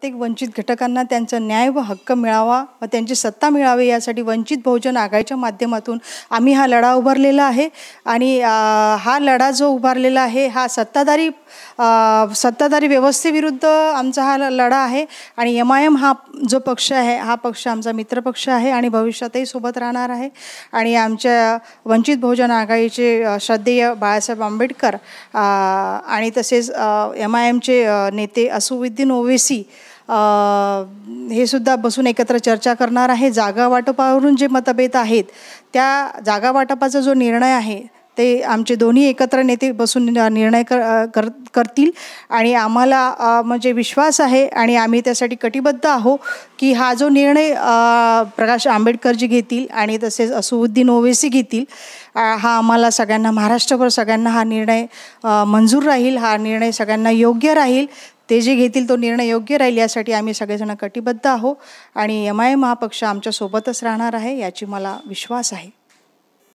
प्रत्येक वंचित घटकांना त्यांचा न्याय व हक्क मिळावा व त्यांची सत्ता मिळावी यासाठी वंचित बहुजन आघाडीच्या माध्यमातून आम्ही हा लढा उभारलेला आहे आणि हा लढा जो उभारलेला आहे हा सत्ताधारी सत्ताधारी व्यवस्थेविरुद्ध आमचा हा लढा आहे आणि एम आय एम हा जो पक्ष आहे हा पक्ष आमचा मित्रपक्ष आहे आणि भविष्यातही सोबत राहणार आहे आणि आमच्या वंचित बहुजन आघाडीचे श्रद्धेय बाळासाहेब आंबेडकर आणि तसेच एम आय एमचे नेते असुविद्दीन ओवेसी हे सुद्धा बसून एकत्र चर्चा करणार आहे जागा वाटपावरून जे मतभेद आहेत त्या जागा वाटपाचा जो निर्णय आहे ते आमचे दोन्ही एकत्र नेते बसून निर्णय कर कर करतील आणि आम्हाला म्हणजे विश्वास आहे आणि आम्ही त्यासाठी कटिबद्ध आहो की हा जो निर्णय प्रकाश आंबेडकरजी घेतील आणि तसेच असुद्दीन ओवेसी घेतील हा आम्हाला सगळ्यांना महाराष्ट्रभर सगळ्यांना हा निर्णय मंजूर राहील हा निर्णय सगळ्यांना योग्य राहील ते जे घेतील तो निर्णय योग्य राहील यासाठी आम्ही सगळेजण कटिबद्ध आहोत आणि एम आय महापक्ष आमच्यासोबतच राहणार आहे याची मला विश्वास आहे